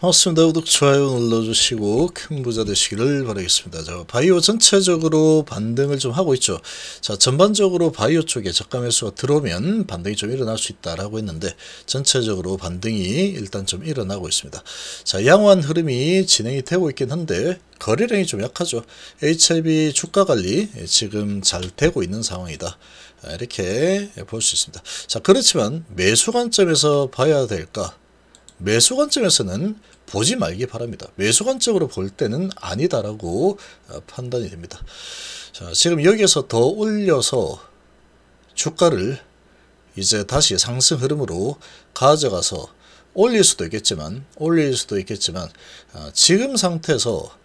반갑습니다. 구독, 좋아요 눌러주시고 큰 부자 되시기를 바라겠습니다. 자, 바이오 전체적으로 반등을 좀 하고 있죠. 자, 전반적으로 바이오 쪽에 적가 매수가 들어오면 반등이 좀 일어날 수 있다라고 했는데 전체적으로 반등이 일단 좀 일어나고 있습니다. 자, 양호한 흐름이 진행이 되고 있긴 한데 거래량이 좀 약하죠. HIV 주가 관리 지금 잘 되고 있는 상황이다. 아, 이렇게 볼 수 있습니다. 자, 그렇지만 매수 관점에서 봐야 될까? 매수 관점에서는 보지 말기 바랍니다. 매수 관점으로 볼 때는 아니다라고 어, 판단이 됩니다. 자, 지금 여기에서 더 올려서 주가를 이제 다시 상승 흐름으로 가져가서 올릴 수도 있겠지만 올릴 수도 있겠지만 아, 지금 상태에서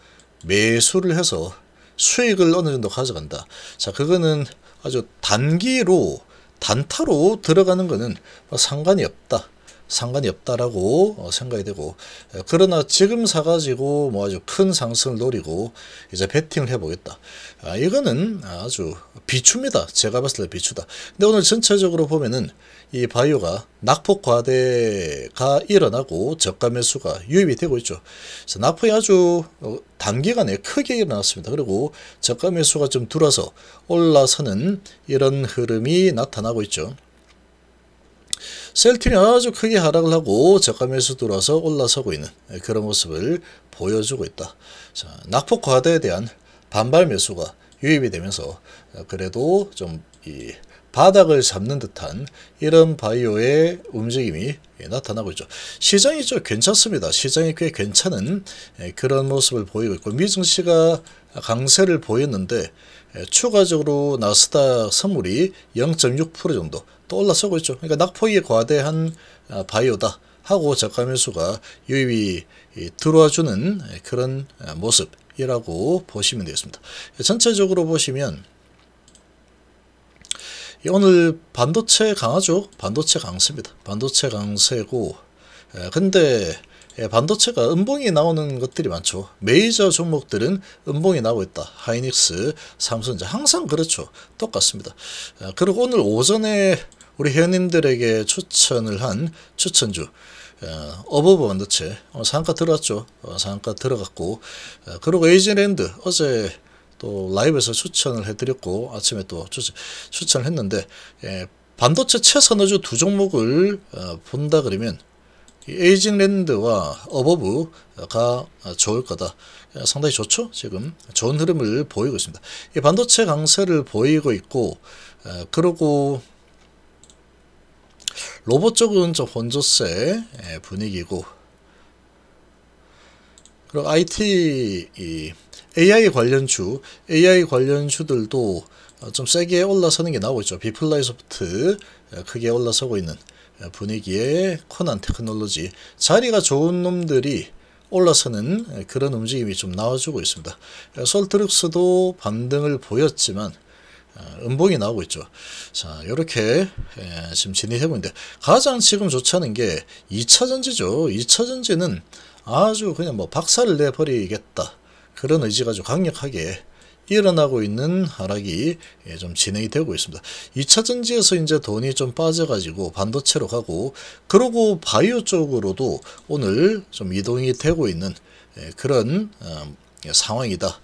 매수를 해서 수익을 어느 정도 가져간다. 자, 그거는 아주 단기로 단타로 들어가는 거는 뭐 상관이 없다. 상관이 없다라고 어, 생각이 되고 그러나 지금 사가지고 뭐 아주 큰 상승을 노리고 이제 베팅을 해보겠다 아, 이거는 아주 비추입니다 제가 봤을 때 비추다 근데 오늘 전체적으로 보면은 이 바이오가 낙폭 과대가 일어나고 저가 매수가 유입이 되고 있죠 그래서 낙폭이 아주 어, 단기간에 크게 일어났습니다 그리고 저가 매수가 좀 들어서 올라서는 이런 흐름이 나타나고 있죠 셀틴이 아주 크게 하락을 하고 저가 매수 들어서 올라서고 있는 그런 모습을 보여주고 있다. 자, 낙폭 과대에 대한 반발 매수가 유입이 되면서 그래도 좀 이 바닥을 잡는 듯한 이런 바이오의 움직임이 나타나고 있죠. 시장이 좀 괜찮습니다. 시장이 꽤 괜찮은 그런 모습을 보이고 있고 미증시가 강세를 보였는데 추가적으로 나스닥 선물이 0.6% 정도 또 올라서고 있죠. 그러니까 낙폭이 과대한 아, 바이오다 하고 저가매수가 유입이 들어와주는 그런 아, 모습이라고 보시면 되겠습니다. 전체적으로 보시면 오늘 반도체 강하죠. 반도체 강세입니다. 반도체 강세고 아, 근데 예, 반도체가 음봉이 나오는 것들이 많죠. 메이저 종목들은 음봉이 나오고 있다. 하이닉스, 삼성전자 항상 그렇죠. 똑같습니다. 그리고 오늘 오전에 우리 회원님들에게 추천을 한 추천주 어, 어버브 원더체 어, 상가 들어갔죠. 어, 상가 들어갔고 어, 그리고 에이지랜드 어제 또 라이브에서 추천을 해드렸고 아침에 또 추천, 을 했는데 예, 반도체 최선호주 두 종목을 본다 그러면 에이징랜드와 어버브가 좋을 거다. 상당히 좋죠. 지금 좋은 흐름을 보이고 있습니다. 반도체 강세를 보이고 있고 그리고 로봇 쪽은 저 본조세 예, 분위기고 그리고 IT AI 관련주 AI 관련주들도 좀 세게 올라서는 게 나오고 있죠. 비플라이소프트 예, 크게 올라서고 있는 예, 분위기에 코난 테크놀로지 자리가 좋은 놈들이 올라서는 그런 움직임이 좀 나와주고 있습니다. 솔트룩스도 반등을 보였지만 어, 음봉이 나오고 있죠. 자, 이렇게 예, 지금 진행해 보는데 가장 지금 좋다는 게 2차 전지죠. 2차 전지는 아주 그냥 뭐 박살을 내버리겠다. 그런 의지가 아주 강력하게 일어나고 있는 하락이 예, 좀 진행이 되고 있습니다. 2차 전지에서 이제 돈이 좀 빠져가지고 반도체로 가고 그러고 바이오 쪽으로도 오늘 좀 이동이 되고 있는 예, 그런 어, 상황이다.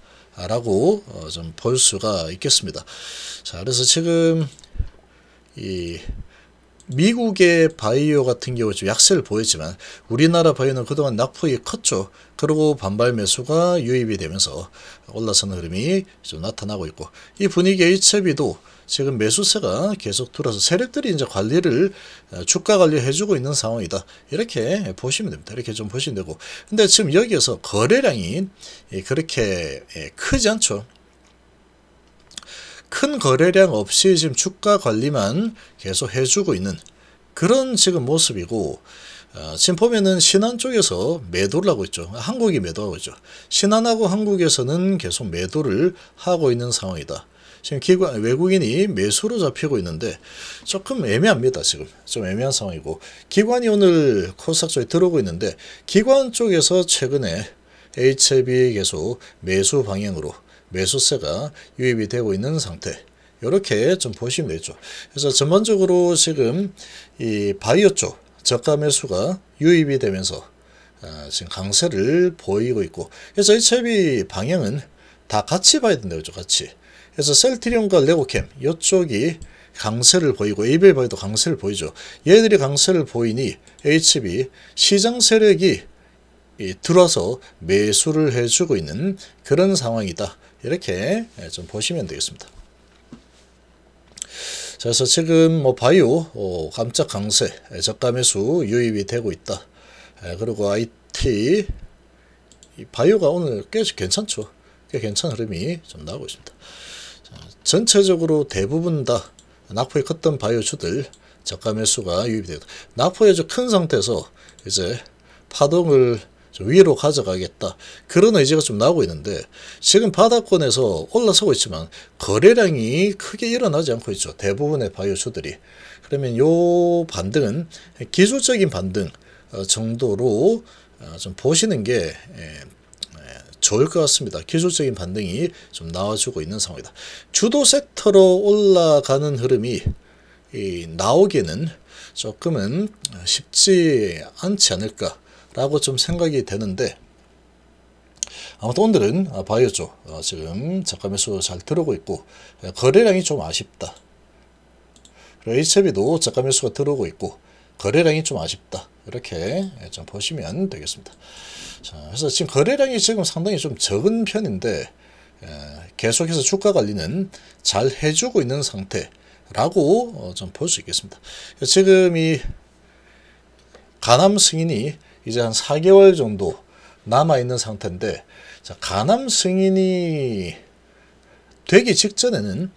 라고 어, 좀볼 수가 있겠습니다. 자, 그래서 지금 이 미국의 바이오 같은 경우 좀 약세를 보였지만 우리나라 바이오는 그동안 낙폭이 컸죠. 그리고 반발 매수가 유입이 되면서 올라서는 흐름이 좀 나타나고 있고 이 분위기의 HB도 지금 매수세가 계속 돌아서 세력들이 이제 관리를 어, 주가 관리해주고 있는 상황이다. 이렇게 보시면 됩니다. 이렇게 좀 보시면 되고 근데 지금 여기에서 거래량이 예, 그렇게 예, 크지 않죠. 큰 거래량 없이 지금 주가 관리만 계속 해주고 있는 그런 지금 모습이고 어, 지금 보면은 신한 쪽에서 매도를 하고 있죠. 한국이 매도하고 있죠. 신한하고 한국에서는 계속 매도를 하고 있는 상황이다. 지금 기관, 외국인이 매수로 잡히고 있는데 조금 애매합니다. 지금 좀 애매한 상황이고 기관이 오늘 코스닥 쪽에 들어오고 있는데 기관 쪽에서 최근에 HB e 계속 매수 방향으로 매수세가 유입이 되고 있는 상태 이렇게 좀 보시면 되죠. 그래서 전반적으로 지금 이 바이오 쪽 저가 매수가 유입이 되면서 아, 지금 강세를 보이고 있고 그래서 이 채비 방향은 다 같이 봐야 된다고 죠 같이. 그래서 셀트리온과 레고캠 이쪽이 강세를 보이고 에이벨바이도 강세를 보이죠. 얘들이 강세를 보이니 HB 시장 세력이 들어서 매수를 해주고 있는 그런 상황이다. 이렇게 예, 좀 보시면 되겠습니다. 자, 그래서 지금 뭐 바이오 어, 깜짝 강세 예, 저가 매수 유입이 되고 있다. 에, 예, 그리고 IT 바이오가 오늘 꽤 괜찮죠. 꽤 괜찮은 흐름이 좀 나오고 있습니다. 자, 전체적으로 대부분 다 낙폭이 컸던 바이오주들 저가 매수가 유입이 되고 낙폭이 좀 큰 상태에서 이제 파동을 위로 가져가겠다. 그런 의지가 좀 나오고 있는데 지금 바닥권에서 올라서고 있지만 거래량이 크게 일어나지 않고 있죠. 대부분의 바이오주들이. 그러면 요 반등은 기술적인 반등 어, 정도로 어, 좀 보시는 게 예, 예, 좋을 것 같습니다. 기술적인 반등이 좀 나와주고 있는 상황이다. 주도 섹터로 올라가는 흐름이 나오기는 조금은 쉽지 않지 않을까 라고 좀 생각이 되는데 아무튼 오늘은 아, 바이오죠. 어, 지금 잠깐 매수 잘 들어오고 있고 예, 거래량이 좀 아쉽다. 레이체비도 e 잠깐 매수가 들어오고 있고 거래량이 좀 아쉽다. 이렇게 예, 좀 보시면 되겠습니다. 자, 그래서 지금 거래량이 지금 상당히 좀 적은 편인데 예, 계속해서 주가 관리는 잘 해주고 있는 상태라고 어, 좀볼 수 있겠습니다. 지금 이 가남 승인이 이제 한 4개월 정도 남아있는 상태인데 자, 간암 승인이 되기 직전에는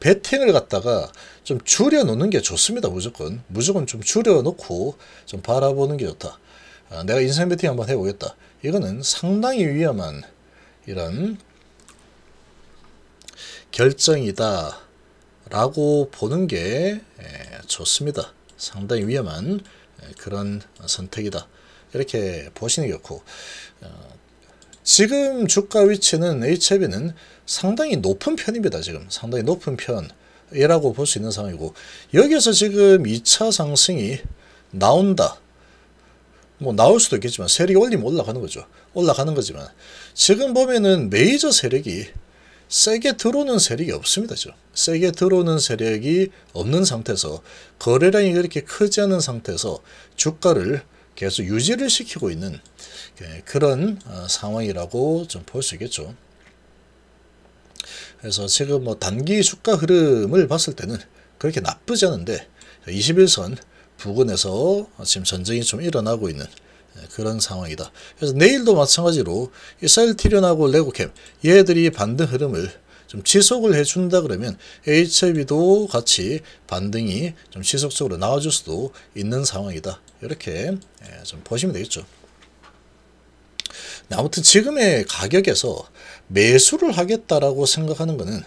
배팅을 갖다가 좀 줄여놓는 게 좋습니다. 무조건. 무조건 좀 줄여놓고 좀 바라보는 게 좋다. 아, 내가 인생 배팅 한번 해보겠다. 이거는 상당히 위험한 이런 결정이다. 라고 보는 게 예, 좋습니다. 상당히 위험한 그런 선택이다. 이렇게 보시는 게 좋고 어, 지금 주가 위치는 HB는 e 상당히 높은 편입니다. 지금 상당히 높은 편이라고 볼 수 있는 상황이고 여기에서 지금 2차 상승이 나온다. 뭐 나올 수도 있겠지만 세력이 올리면 올라가는 거죠. 올라가는 거지만 지금 보면은 메이저 세력이 세게 들어오는 세력이 없습니다. 세게 들어오는 세력이 없는 상태에서 거래량이 그렇게 크지 않은 상태에서 주가를 계속 유지를 시키고 있는 예, 그런 어, 상황이라고 좀 볼 수 있겠죠. 그래서 지금 뭐 단기 주가 흐름을 봤을 때는 그렇게 나쁘지 않은데 21선 부근에서 지금 전쟁이 좀 일어나고 있는 네, 그런 상황이다. 그래서 내일도 마찬가지로 이스라엘 티련하고 레고캠 얘들이 반등 흐름을 좀 지속을 해준다 그러면 h i b 도 같이 반등이 좀 지속적으로 나와줄 수도 있는 상황이다. 이렇게 예, 좀 보시면 되겠죠. 네, 아무튼 지금의 가격에서 매수를 하겠다라고 생각하는 것은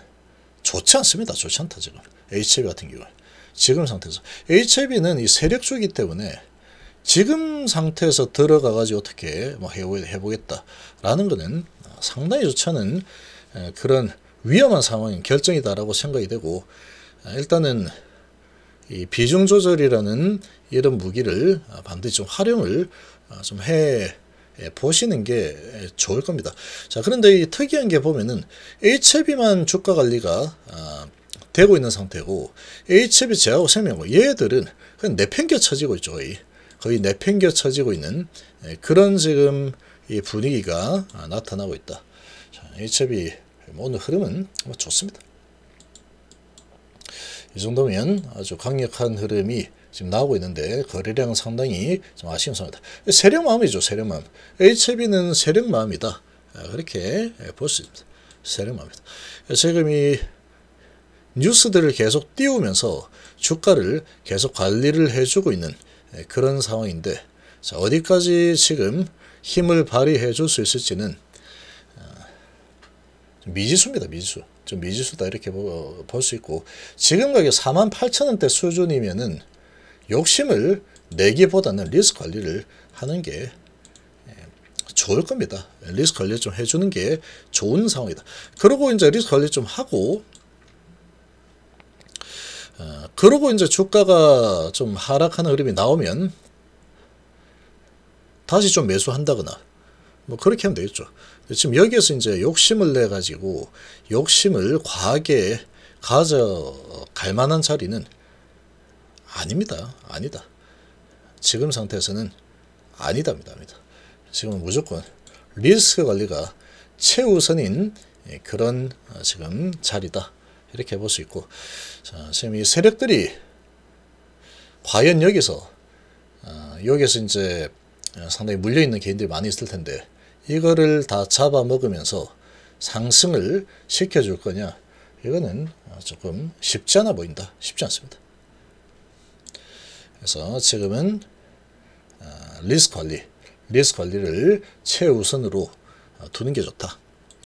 좋지 않습니다. 좋지 않다 지금. h i b 같은 경우는. 지금 상태에서. h i b 는이 세력주이기 때문에 지금 상태에서 들어가가지고 어떻게 뭐 해보겠다라는 거는 상당히 좋지않은 그런 위험한 상황인 결정이다라고 생각이 되고 아, 일단은 이 비중 조절이라는 이런 무기를 반드시 좀 활용을 아, 좀해 보시는 게 좋을 겁니다. 자 그런데 이 특이한 게 보면은 HB만 주가 관리가 아, 되고 있는 상태고 HB 제하고 생명고 얘들은 그냥 내팽겨쳐지고 있죠. 거의. 거의 내팽겨쳐지고 있는 예, 그런 지금 이 분위기가 아, 나타나고 있다. 자, HB 오늘 흐름은 뭐 좋습니다. 이 정도면 아주 강력한 흐름이 지금 나오고 있는데 거래량 상당히 좀 아쉬운 상황이다. 세력 마음이죠. 세력 마음. HB는 세력 마음이다. 아, 그렇게 예, 볼수 있습니다. 세력 마음이다. 지금 이 뉴스들을 계속 띄우면서 주가를 계속 관리를 해주고 있는 예, 그런 상황인데 자, 어디까지 지금 힘을 발휘해 줄 수 있을지는 어, 미지수입니다. 미지수. 좀 미지수다 이렇게 어, 볼수 있고 지금 가격 4 8 0원대 수준이면은 욕심을 내기보다는 리스크 관리를 하는 게 예, 좋을 겁니다. 리스크 관리 좀 해주는 게 좋은 상황이다. 그리고 이제 리스크 관리 좀 하고 어, 그러고 이제 주가가 좀 하락하는 흐름이 나오면 다시 좀 매수한다거나 뭐 그렇게 하면 되겠죠. 지금 여기에서 이제 욕심을 내 가지고 욕심을 과하게 가져갈 만한 자리는 아닙니다. 아니다. 지금 상태에서는 아니다입니다. 지금 무조건 리스크 관리가 최우선인 그런 지금 자리다. 이렇게 볼 수 있고 자, 선생님 이 세력들이 과연 여기서 어, 여기서 이제 어, 상당히 물려있는 개인들이 많이 있을 텐데 이거를 다 잡아먹으면서 상승을 시켜줄 거냐 이거는 어, 조금 쉽지 않아 보인다 쉽지 않습니다 그래서 지금은 어, 리스크 관리 리스크 관리를 최우선으로 두는 게 좋다